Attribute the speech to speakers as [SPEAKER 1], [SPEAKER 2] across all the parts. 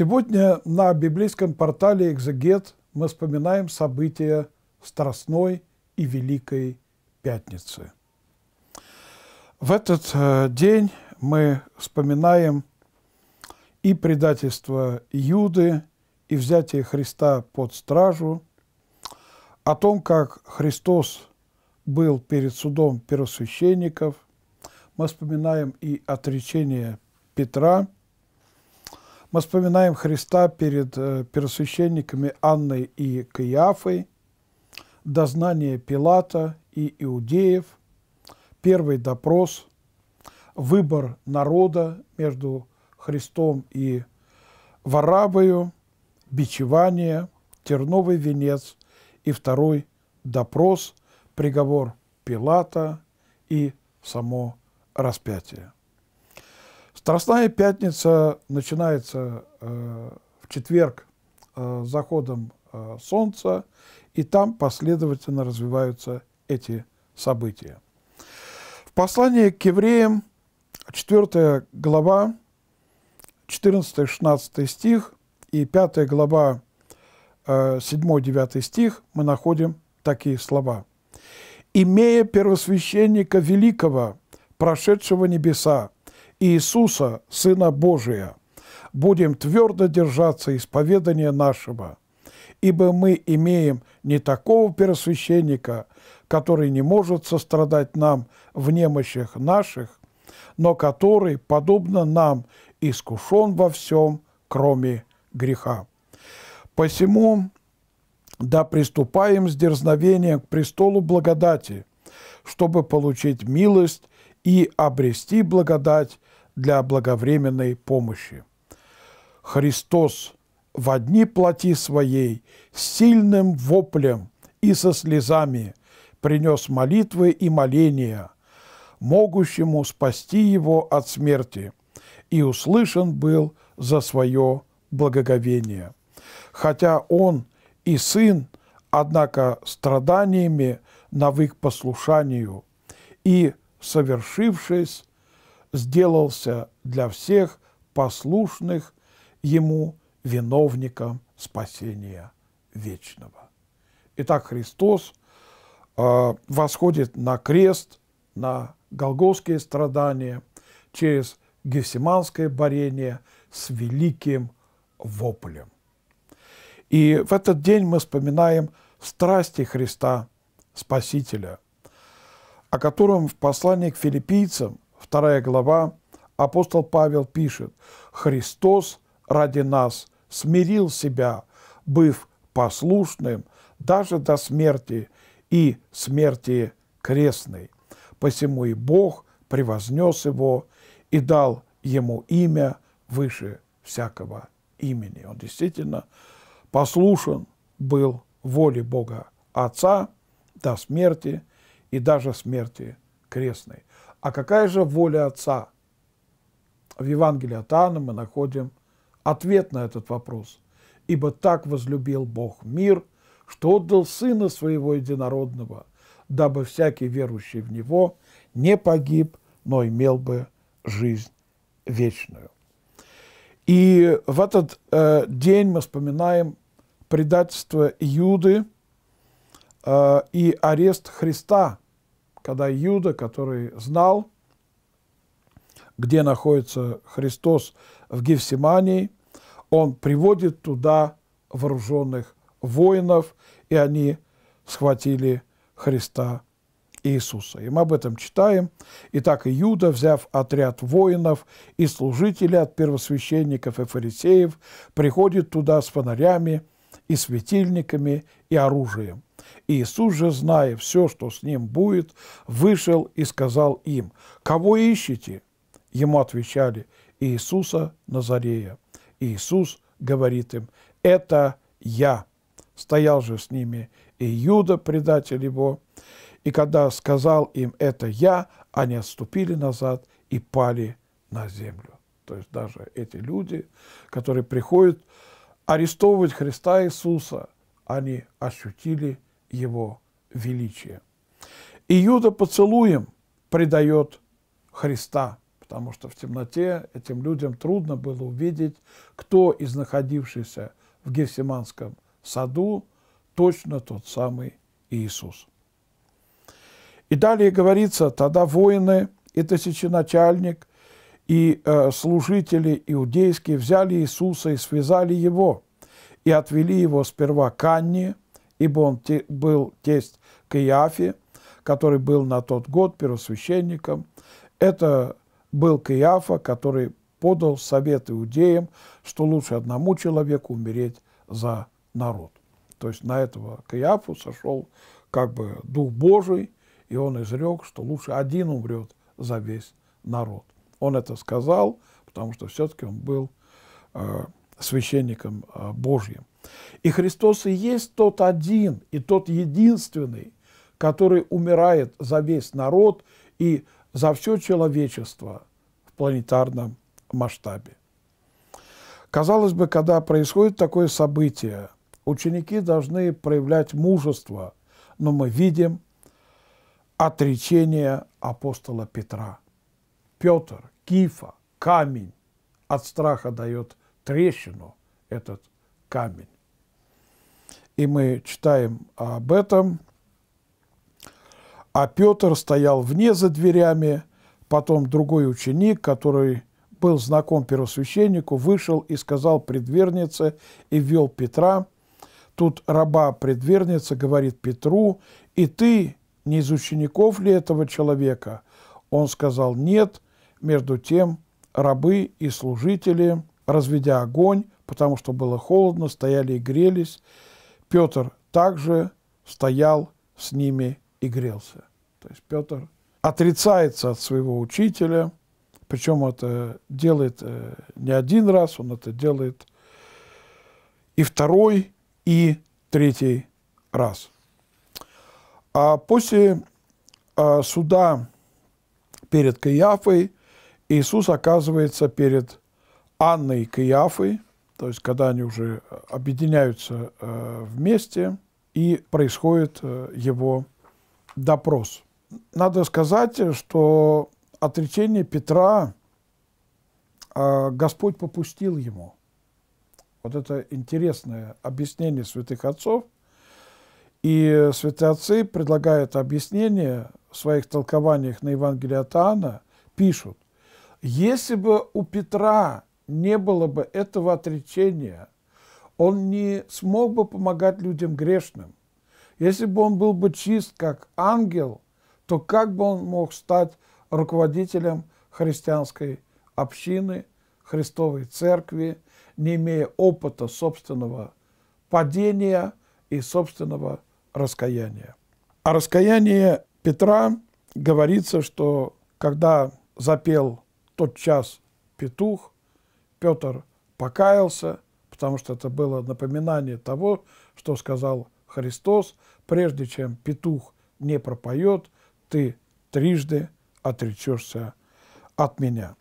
[SPEAKER 1] Сегодня на библейском портале «Экзегет» мы вспоминаем события Страстной и Великой Пятницы. В этот э, день мы вспоминаем и предательство Юды, и взятие Христа под стражу, о том, как Христос был перед судом первосвященников, мы вспоминаем и отречение Петра – мы вспоминаем Христа перед э, первосвященниками Анной и Каиафой, дознание Пилата и иудеев, первый допрос, выбор народа между Христом и Варабою, бичевание, терновый венец и второй допрос, приговор Пилата и само распятие. Страстная пятница начинается э, в четверг э, с заходом э, солнца, и там последовательно развиваются эти события. В послании к евреям, 4 глава, 14-16 стих и 5 глава, 7-9 э, стих мы находим такие слова. «Имея первосвященника великого, прошедшего небеса, Иисуса, Сына Божия, будем твердо держаться исповедания нашего, ибо мы имеем не такого первосвященника, который не может сострадать нам в немощах наших, но который, подобно нам, искушен во всем, кроме греха. Посему да приступаем с дерзновением к престолу благодати, чтобы получить милость и обрести благодать для благовременной помощи. Христос в одни плоти своей сильным воплем и со слезами принес молитвы и моления, могущему спасти его от смерти, и услышан был за свое благоговение. Хотя он и сын, однако страданиями навык послушанию, и, совершившись, сделался для всех послушных Ему виновником спасения вечного. Итак, Христос э, восходит на крест, на голгофские страдания, через гефсиманское борение с великим воплем. И в этот день мы вспоминаем страсти Христа Спасителя, о котором в послании к филиппийцам 2 глава, апостол Павел пишет, «Христос ради нас смирил себя, быв послушным даже до смерти и смерти крестной. Посему и Бог превознес его и дал ему имя выше всякого имени». Он действительно послушен был воле Бога Отца до смерти и даже смерти крестной. А какая же воля Отца? В Евангелии от Анны мы находим ответ на этот вопрос. «Ибо так возлюбил Бог мир, что отдал Сына Своего Единородного, дабы всякий верующий в Него не погиб, но имел бы жизнь вечную». И в этот э, день мы вспоминаем предательство Юды э, и арест Христа – когда Иуда, который знал, где находится Христос в Гефсимании, он приводит туда вооруженных воинов, и они схватили Христа Иисуса. И мы об этом читаем. Итак, Иуда, взяв отряд воинов и служителей от первосвященников и фарисеев, приходит туда с фонарями и светильниками и оружием. Иисус же, зная все, что с ним будет, вышел и сказал им, «Кого ищете?» Ему отвечали, «Иисуса Назарея». Иисус говорит им, «Это я». Стоял же с ними и Иуда, предатель его. И когда сказал им «это я», они отступили назад и пали на землю. То есть даже эти люди, которые приходят арестовывать Христа Иисуса, они ощутили его величие. Иуда поцелуем предает Христа, потому что в темноте этим людям трудно было увидеть, кто из находившихся в Гефсиманском саду точно тот самый Иисус. И далее говорится, тогда воины и тысяченачальник, и э, служители иудейские взяли Иисуса и связали его, и отвели его сперва к Анне, ибо он был тесть Каиафе, который был на тот год первосвященником. Это был Каиафа, который подал совет иудеям, что лучше одному человеку умереть за народ. То есть на этого Каиафу сошел как бы Дух Божий, и он изрек, что лучше один умрет за весь народ. Он это сказал, потому что все-таки он был э, священником а, Божьим. И Христос и есть тот один и тот единственный, который умирает за весь народ и за все человечество в планетарном масштабе. Казалось бы, когда происходит такое событие, ученики должны проявлять мужество, но мы видим отречение апостола Петра. Петр, Кифа, камень от страха дает трещину этот камень. И мы читаем об этом. А Петр стоял вне за дверями, потом другой ученик, который был знаком первосвященнику, вышел и сказал предвернице и ввел Петра. Тут раба предверница говорит Петру, и ты не из учеников ли этого человека? Он сказал, нет, между тем рабы и служители – разведя огонь, потому что было холодно, стояли и грелись. Петр также стоял с ними и грелся. То есть Петр отрицается от своего учителя, причем это делает э, не один раз, он это делает и второй, и третий раз. А после э, суда перед Каиафой Иисус оказывается перед Анны и Каиафы, то есть когда они уже э, объединяются э, вместе, и происходит э, его допрос. Надо сказать, что отречение Петра Господь попустил ему. Вот это интересное объяснение святых отцов. И святые отцы предлагают объяснение в своих толкованиях на Евангелие от Анна пишут, если бы у Петра не было бы этого отречения, он не смог бы помогать людям грешным. Если бы он был бы чист, как ангел, то как бы он мог стать руководителем христианской общины, Христовой церкви, не имея опыта собственного падения и собственного раскаяния. О раскаянии Петра говорится, что когда запел тот час петух, Петр покаялся, потому что это было напоминание того, что сказал Христос, прежде чем петух не пропоет, ты трижды отречешься от меня.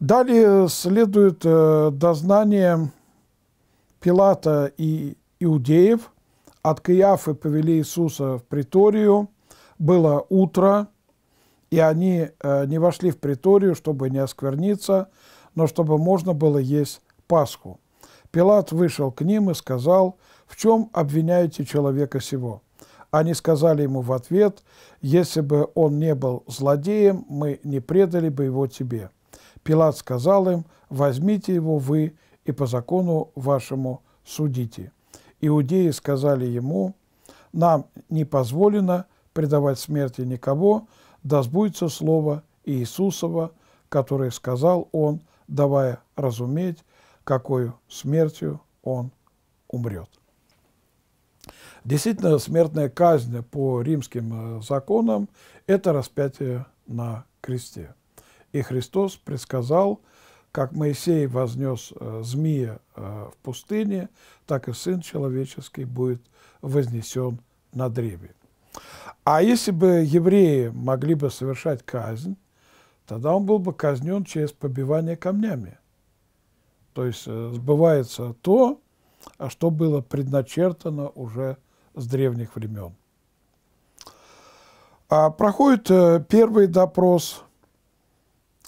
[SPEAKER 1] Далее следует э, дознание Пилата и иудеев. От Каиафы повели Иисуса в приторию. Было утро, и они э, не вошли в приторию, чтобы не оскверниться – но чтобы можно было есть Пасху. Пилат вышел к ним и сказал, «В чем обвиняете человека сего?» Они сказали ему в ответ, «Если бы он не был злодеем, мы не предали бы его тебе». Пилат сказал им, «Возьмите его вы и по закону вашему судите». Иудеи сказали ему, «Нам не позволено предавать смерти никого, да сбудется слово Иисусова, которое сказал он давая разуметь, какую смертью он умрет. Действительно, смертная казнь по римским э, законам – это распятие на кресте. И Христос предсказал, как Моисей вознес э, змея э, в пустыне, так и Сын Человеческий будет вознесен на древе. А если бы евреи могли бы совершать казнь, тогда он был бы казнен через побивание камнями. То есть э, сбывается то, а что было предначертано уже с древних времен. А проходит э, первый допрос,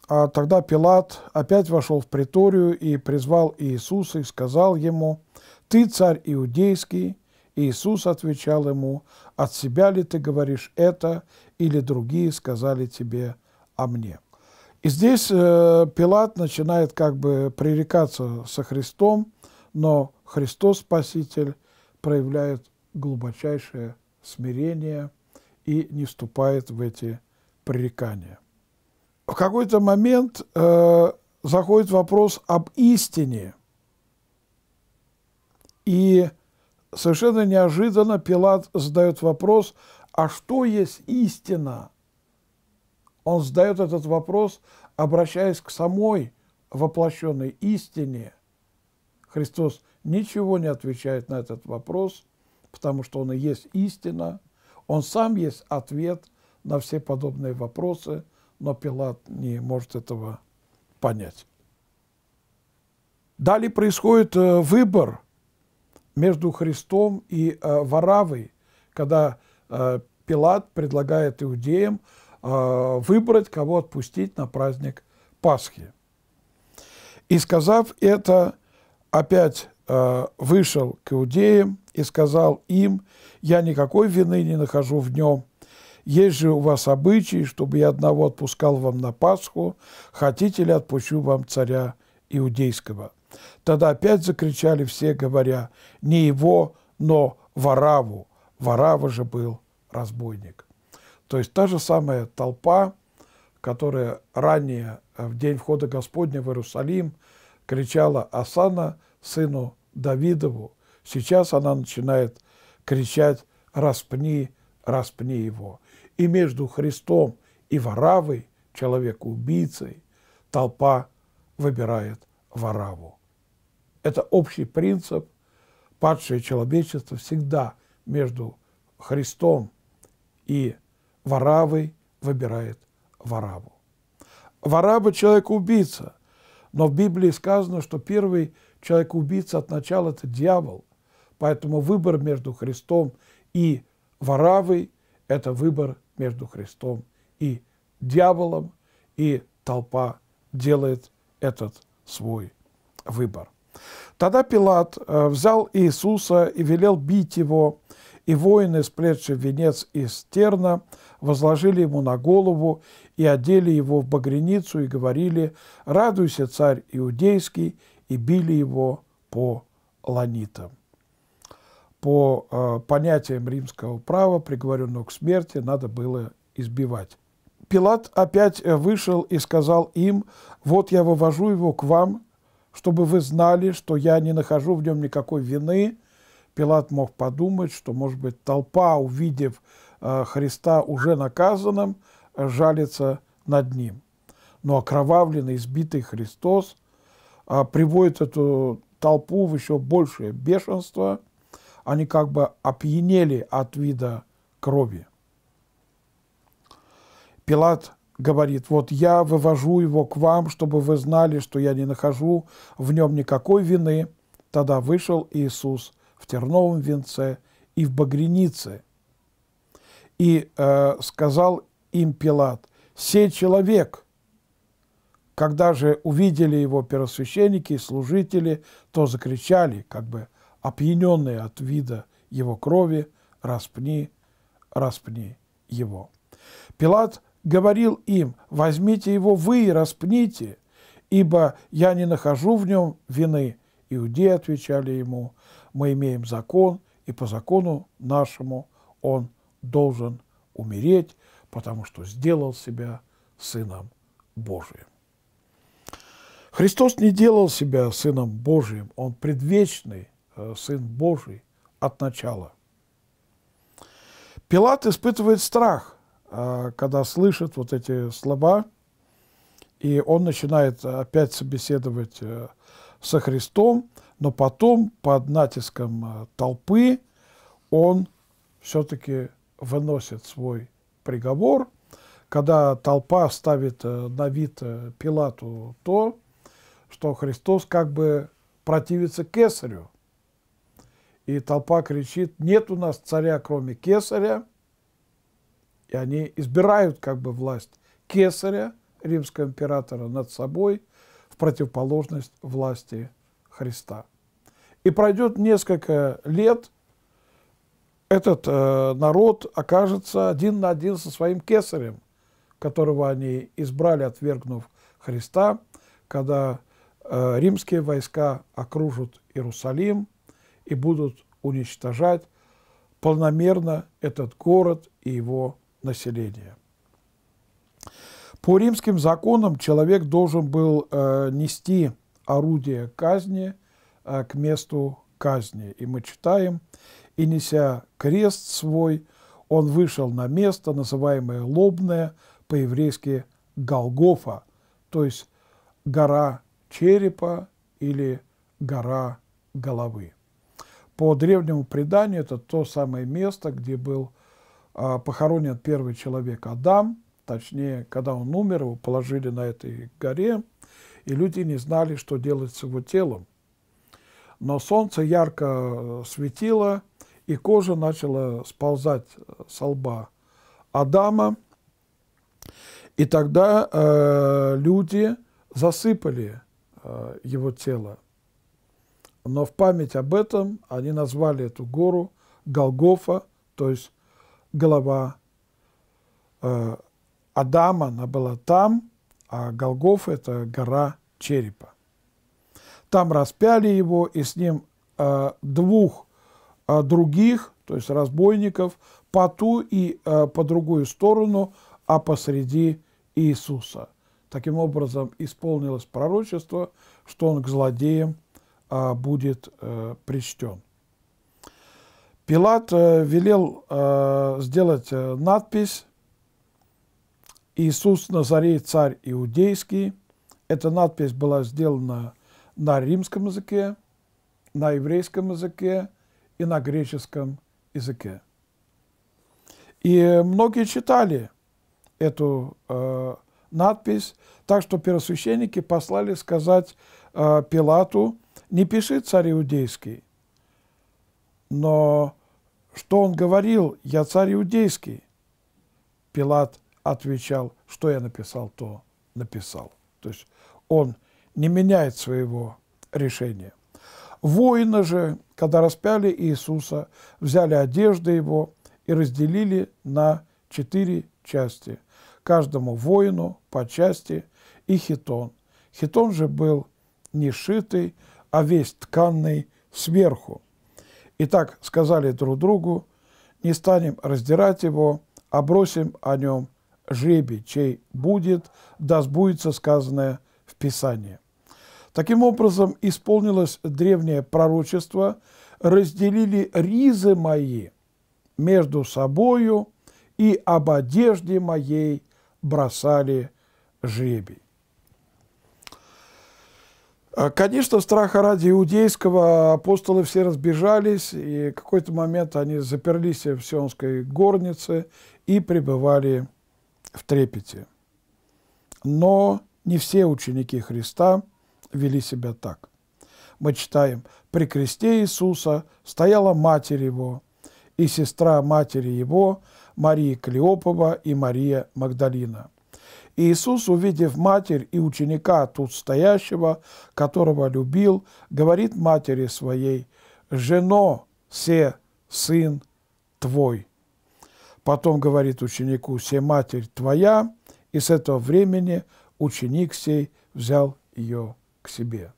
[SPEAKER 1] а тогда Пилат опять вошел в приторию и призвал Иисуса и сказал ему, «Ты царь иудейский». Иисус отвечал ему, «От себя ли ты говоришь это, или другие сказали тебе о мне?» И здесь э, Пилат начинает как бы пререкаться со Христом, но Христос Спаситель проявляет глубочайшее смирение и не вступает в эти пререкания. В какой-то момент э, заходит вопрос об истине. И совершенно неожиданно Пилат задает вопрос, а что есть истина? Он задает этот вопрос, обращаясь к самой воплощенной истине. Христос ничего не отвечает на этот вопрос, потому что Он и есть истина, Он сам есть ответ на все подобные вопросы, но Пилат не может этого понять. Далее происходит э, выбор между Христом и э, Варавой, когда э, Пилат предлагает иудеям – Э, выбрать, кого отпустить на праздник Пасхи. И сказав это, опять э, вышел к иудеям и сказал им, я никакой вины не нахожу в нем, есть же у вас обычай, чтобы я одного отпускал вам на Пасху, хотите ли отпущу вам царя иудейского? Тогда опять закричали все, говоря, не его, но Вараву. Варава же был разбойник. То есть та же самая толпа, которая ранее, э, в день входа Господня в Иерусалим, кричала «Асана, сыну Давидову», сейчас она начинает кричать «Распни, распни его». И между Христом и Варавой, человеку-убийцей, толпа выбирает Вараву. Это общий принцип. Падшее человечество всегда между Христом и Варавый выбирает Вараву. Вараба – человек-убийца, но в Библии сказано, что первый человек-убийца от начала – это дьявол. Поэтому выбор между Христом и Варавой – это выбор между Христом и дьяволом, и толпа делает этот свой выбор. Тогда Пилат э, взял Иисуса и велел бить его, и воины, сплетшие венец из терна, возложили ему на голову и одели его в багряницу и говорили «Радуйся, царь иудейский!» и били его по ланитам. По э, понятиям римского права приговоренного к смерти надо было избивать. Пилат опять э, вышел и сказал им, «Вот я вывожу его к вам, чтобы вы знали, что я не нахожу в нем никакой вины, Пилат мог подумать, что, может быть, толпа, увидев э, Христа уже наказанным, жалится над ним. Но окровавленный, избитый Христос э, приводит эту толпу в еще большее бешенство. Они как бы опьянели от вида крови. Пилат говорит, вот я вывожу его к вам, чтобы вы знали, что я не нахожу в нем никакой вины. Тогда вышел Иисус в терновом венце и в багренице. И э, сказал им Пилат, «Сей человек!» Когда же увидели его первосвященники и служители, то закричали, как бы опьяненные от вида его крови, «Распни, распни его!» Пилат говорил им, «Возьмите его вы и распните, ибо я не нахожу в нем вины». Иудеи отвечали ему, мы имеем закон, и по закону нашему он должен умереть, потому что сделал себя Сыном Божиим. Христос не делал себя Сыном Божиим, Он предвечный э, Сын Божий от начала. Пилат испытывает страх, э, когда слышит вот эти слова, и он начинает опять собеседовать э, со Христом – но потом под натиском э, толпы он все-таки выносит свой приговор. Когда толпа ставит э, на вид э, Пилату то, что Христос как бы противится кесарю. И толпа кричит, нет у нас царя, кроме кесаря. И они избирают как бы власть кесаря, римского императора, над собой в противоположность власти Христа. И пройдет несколько лет, этот э, народ окажется один на один со своим кесарем, которого они избрали, отвергнув Христа, когда э, римские войска окружат Иерусалим и будут уничтожать полномерно этот город и его население. По римским законам человек должен был э, нести орудие казни а, к месту казни. И мы читаем, «И неся крест свой, он вышел на место, называемое Лобное, по-еврейски Голгофа, то есть гора черепа или гора головы. По древнему преданию это то самое место, где был а, похоронен первый человек Адам, точнее, когда он умер, его положили на этой горе – и люди не знали, что делать с его телом. Но солнце ярко э, светило, и кожа начала сползать э, с лба Адама. И тогда э, люди засыпали э, его тело. Но в память об этом они назвали эту гору Голгофа, то есть голова э, Адама, она была там – а Голгоф – это гора черепа. Там распяли его, и с ним э, двух э, других, то есть разбойников, по ту и э, по другую сторону, а посреди Иисуса. Таким образом, исполнилось пророчество, что он к злодеям будет причтен. Пилат велел сделать надпись Иисус Назарей, царь иудейский. Эта надпись была сделана на римском языке, на еврейском языке и на греческом языке. И многие читали эту э, надпись, так что первосвященники послали сказать э, Пилату, не пиши царь иудейский, но что он говорил, я царь иудейский. Пилат отвечал, что я написал, то написал. То есть он не меняет своего решения. Воины же, когда распяли Иисуса, взяли одежды его и разделили на четыре части. Каждому воину по части и хитон. Хитон же был не шитый, а весь тканный сверху. И так сказали друг другу, не станем раздирать его, а бросим о нем жребий, чей будет, да сбудется сказанное в Писании. Таким образом, исполнилось древнее пророчество, разделили ризы мои между собою и об одежде моей бросали жребий. А, конечно, страха ради иудейского апостолы все разбежались, и в какой-то момент они заперлись в Сионской горнице и пребывали в трепете. Но не все ученики Христа вели себя так. Мы читаем, при кресте Иисуса стояла матерь его и сестра матери его, Мария Клеопова и Мария Магдалина. И Иисус, увидев матерь и ученика тут стоящего, которого любил, говорит матери своей, «Жено, се, сын твой». Потом говорит ученику, «Се матерь твоя», и с этого времени ученик сей взял ее к себе.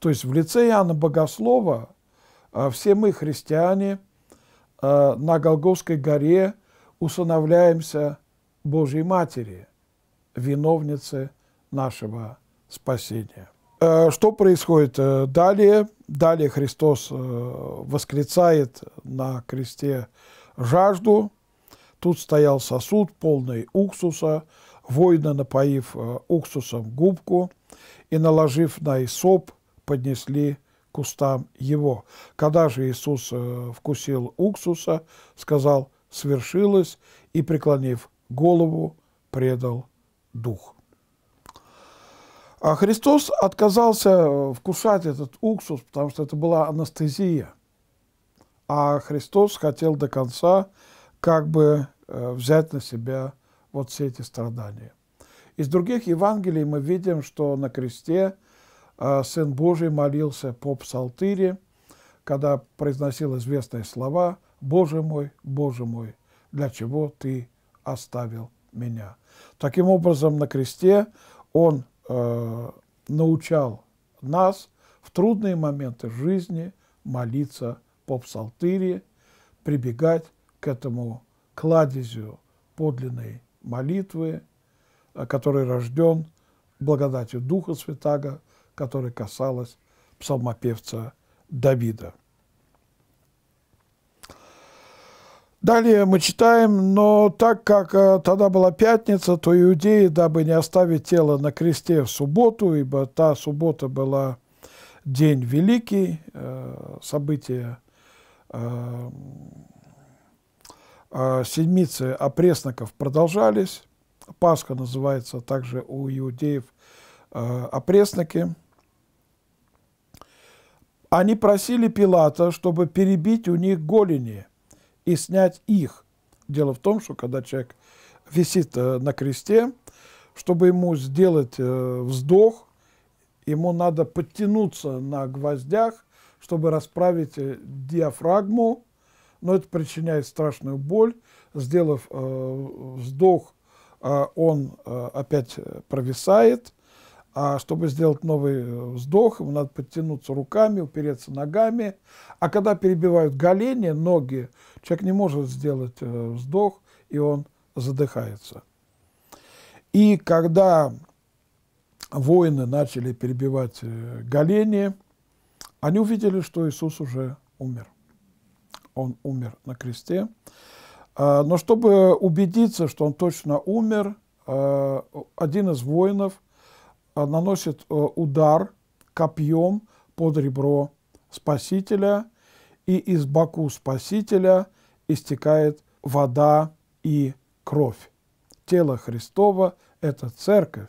[SPEAKER 1] То есть в лице Иоанна Богослова а, все мы, христиане, а, на Голгофской горе усыновляемся Божьей Матери, виновнице нашего спасения. А, что происходит э, далее? Далее Христос э, восклицает на кресте жажду, Тут стоял сосуд, полный уксуса, воина, напоив э, уксусом губку и, наложив на Исоп, поднесли к устам его. Когда же Иисус э, вкусил уксуса, сказал «свершилось» и, преклонив голову, предал дух. А Христос отказался э, вкушать этот уксус, потому что это была анестезия. А Христос хотел до конца как бы э, взять на себя вот все эти страдания. Из других Евангелий мы видим, что на кресте э, Сын Божий молился по псалтыре, когда произносил известные слова «Боже мой, Боже мой, для чего Ты оставил меня?» Таким образом, на кресте Он э, научал нас в трудные моменты жизни молиться по псалтыре, прибегать к этому кладезю подлинной молитвы, э, который рожден благодатью Духа Святаго, который касалась псалмопевца Давида. Далее мы читаем, но так как э, тогда была пятница, то иудеи, дабы не оставить тело на кресте в субботу, ибо та суббота была день великий, э, событие а, седмицы опресноков продолжались. Пасха называется также у иудеев а, опресноки. Они просили Пилата, чтобы перебить у них голени и снять их. Дело в том, что когда человек висит э, на кресте, чтобы ему сделать э, вздох, ему надо подтянуться на гвоздях, чтобы расправить э, диафрагму, но это причиняет страшную боль. Сделав э, вздох, э, он э, опять провисает. А чтобы сделать новый вздох, ему надо подтянуться руками, упереться ногами. А когда перебивают голени, ноги, человек не может сделать вздох, и он задыхается. И когда воины начали перебивать голени, они увидели, что Иисус уже умер он умер на кресте. А, но чтобы убедиться, что он точно умер, а, один из воинов а, наносит удар копьем под ребро Спасителя, и из боку Спасителя истекает вода и кровь. Тело Христова – это церковь,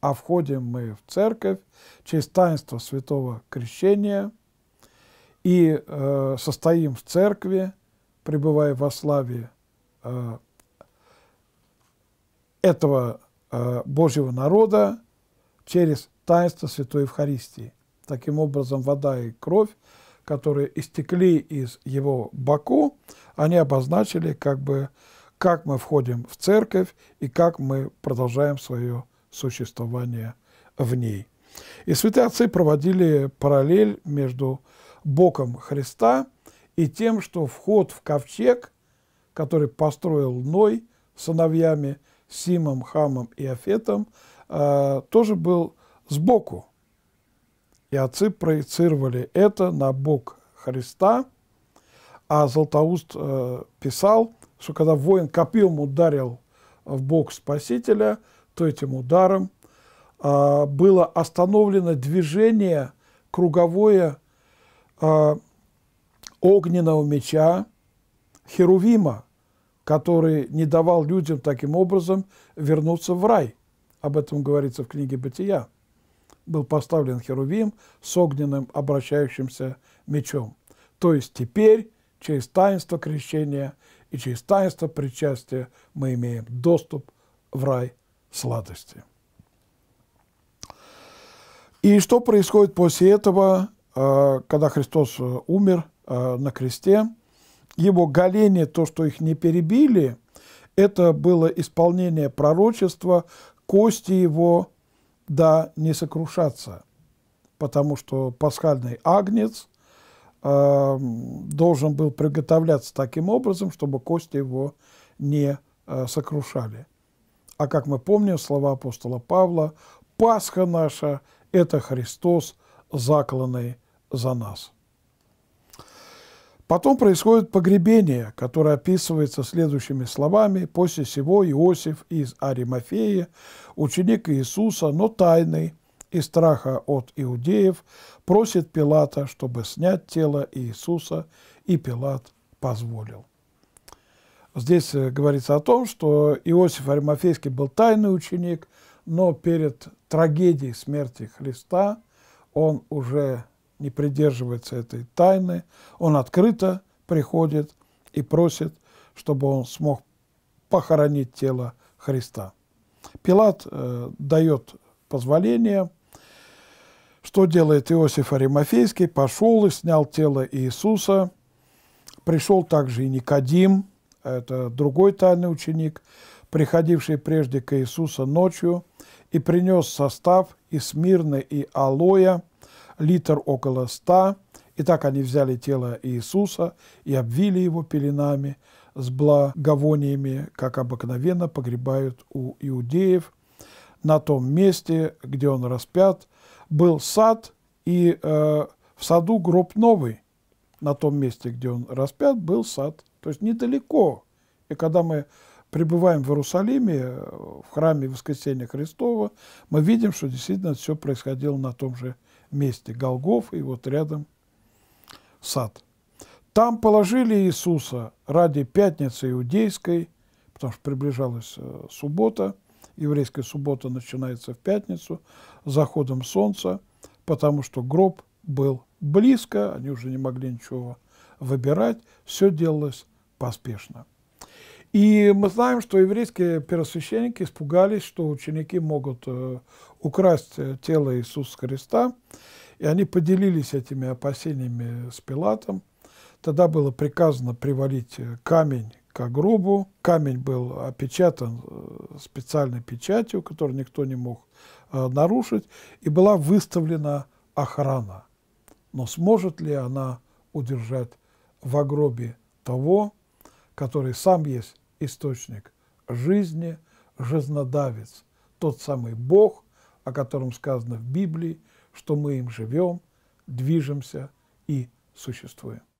[SPEAKER 1] а входим мы в церковь через таинство святого крещения – и э, состоим в церкви, пребывая во славе э, этого э, Божьего народа через таинство Святой Евхаристии. Таким образом, вода и кровь, которые истекли из его боку, они обозначили, как, бы, как мы входим в церковь и как мы продолжаем свое существование в ней. И святые отцы проводили параллель между боком Христа и тем, что вход в ковчег, который построил Ной сыновьями Симом, Хамом и Афетом, э, тоже был сбоку. И отцы проецировали это на бок Христа, а Златоуст э, писал, что когда воин копьем ударил в бок Спасителя, то этим ударом э, было остановлено движение круговое Э, огненного меча Херувима, который не давал людям таким образом вернуться в рай. Об этом говорится в книге «Бытия». Был поставлен Херувим с огненным обращающимся мечом. То есть теперь через таинство крещения и через таинство причастия мы имеем доступ в рай сладости. И что происходит после этого? Э, когда Христос э, умер э, на кресте, его голение, то, что их не перебили, это было исполнение пророчества, кости его, да, не сокрушаться, потому что пасхальный агнец э, должен был приготовляться таким образом, чтобы кости его не э, сокрушали. А как мы помним, слова апостола Павла, «Пасха наша – это Христос, закланный за нас. Потом происходит погребение, которое описывается следующими словами. «После сего Иосиф из Аримафея, ученик Иисуса, но тайный, и страха от иудеев, просит Пилата, чтобы снять тело Иисуса, и Пилат позволил». Здесь э, говорится о том, что Иосиф Аримафейский был тайный ученик, но перед трагедией смерти Христа он уже не придерживается этой тайны, он открыто приходит и просит, чтобы он смог похоронить тело Христа. Пилат э, дает позволение, что делает Иосиф Аримофейский, пошел и снял тело Иисуса, пришел также и Никодим, это другой тайный ученик, приходивший прежде к Иисусу ночью, и принес состав из мирны и алоя – литр около ста. И так они взяли тело Иисуса и обвили его пеленами с благовониями, как обыкновенно погребают у иудеев. На том месте, где он распят, был сад, и э, в саду гроб новый. На том месте, где он распят, был сад. То есть недалеко. И когда мы пребываем в Иерусалиме, э, в храме Воскресения Христова, мы видим, что действительно все происходило на том же месте месте Голгоф, и вот рядом сад. Там положили Иисуса ради пятницы иудейской, потому что приближалась э, суббота, еврейская суббота начинается в пятницу, с заходом солнца, потому что гроб был близко, они уже не могли ничего выбирать, все делалось поспешно. И мы знаем, что еврейские первосвященники испугались, что ученики могут э, украсть э, тело Иисуса Христа, и они поделились этими опасениями с Пилатом. Тогда было приказано привалить э, камень к гробу. Камень был опечатан специальной печатью, которую никто не мог нарушить, и была выставлена охрана. Но сможет ли она удержать в гробе того, который сам есть источник жизни, жизнодавец, тот самый Бог, о котором сказано в Библии, что мы им живем, движемся и существуем.